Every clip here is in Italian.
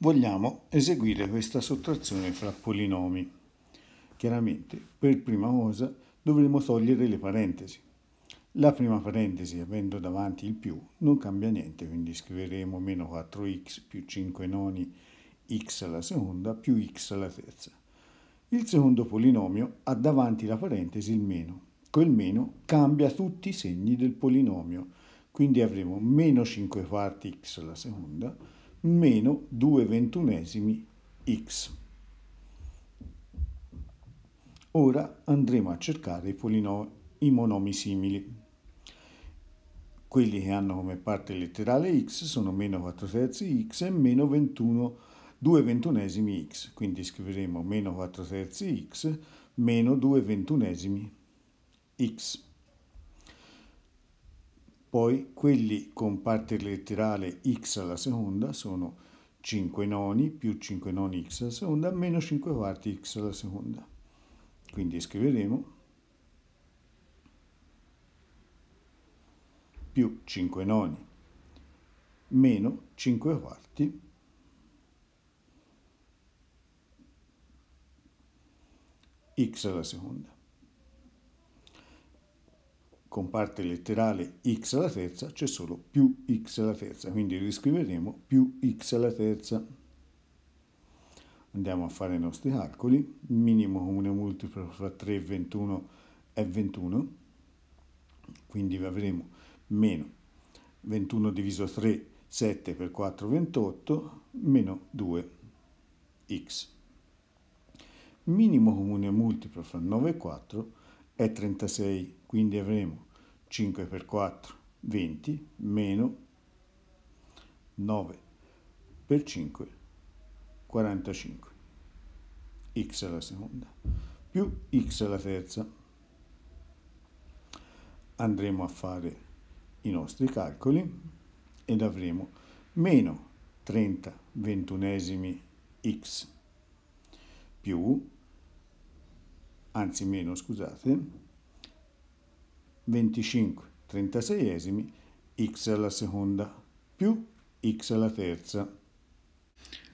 Vogliamo eseguire questa sottrazione fra polinomi. Chiaramente, per prima cosa, dovremo togliere le parentesi. La prima parentesi, avendo davanti il più, non cambia niente, quindi scriveremo meno 4x più 5 noni x alla seconda più x alla terza. Il secondo polinomio ha davanti la parentesi il meno. Quel meno cambia tutti i segni del polinomio, quindi avremo meno 5 quarti x alla seconda meno 2 ventunesimi x. Ora andremo a cercare i, polinomi, i monomi simili. Quelli che hanno come parte letterale x sono meno 4 terzi x e meno 21, 2 ventunesimi x. Quindi scriveremo meno 4 terzi x meno 2 ventunesimi x. Poi quelli con parte letterale x alla seconda sono 5 noni più 5 noni x alla seconda meno 5 quarti x alla seconda. Quindi scriveremo più 5 noni meno 5 quarti x alla seconda con parte letterale x alla terza c'è solo più x alla terza, quindi riscriveremo più x alla terza. Andiamo a fare i nostri calcoli, minimo comune multiplo fra 3 e 21 è 21, quindi avremo meno 21 diviso 3, 7 per 4, 28, meno 2 x. Minimo comune multiplo fra 9 e 4 è 36, quindi avremo 5 per 4, 20, meno 9 per 5, 45, x alla seconda, più x alla terza. Andremo a fare i nostri calcoli ed avremo meno 30 ventunesimi x più anzi meno, scusate, 25 36esimi x alla seconda più x alla terza.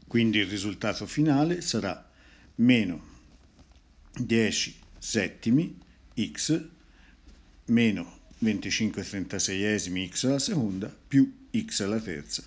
Quindi il risultato finale sarà meno 10 settimi x meno 25 36esimi x alla seconda più x alla terza.